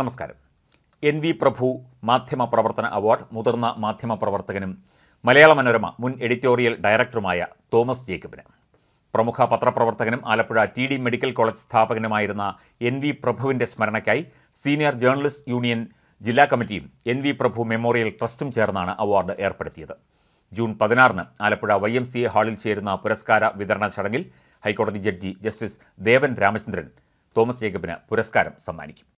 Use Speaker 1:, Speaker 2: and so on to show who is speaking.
Speaker 1: നമസ്കാരം N V പ്രഭു മാധ്യമ പ്രവർത്തന അവാർഡ് മുതിർന്ന മാധ്യമ പ്രവർത്തകനും മലയാള മനോരമ മുൻ എഡിറ്റോറിയൽ ഡയറക്ടറുമായ തോമസ് ജേക്കബിന് പ്രമുഖ പത്രപ്രവർത്തകനും Alappuzha T D medical college സ്ഥാപകനുമായിരുന്ന എൻ വി പ്രഭുവിൻ്റെ സ്മരണയ്ക്കായി സീനിയർ ജേർണലിസ്റ്റ് യൂണിയൻ ജില്ലാ കമ്മിറ്റിയും എൻ വി പ്രഭു മെമ്മോറിയൽ ട്രസ്റ്റും ചേർന്നാണ് അവാർഡ് ഏർപ്പെടുത്തിയത് ജൂൺ പതിനാറിന് Alappuzha Y M C A ഹാളിൽ ചേരുന്ന പുരസ്കാര വിതരണ ചടങ്ങിൽ ഹൈക്കോടതി ജഡ്ജി ജസ്റ്റിസ് ദേവൻ രാമചന്ദ്രൻ തോമസ് ജേക്കബിന് പുരസ്കാരം സമ്മാനിക്കും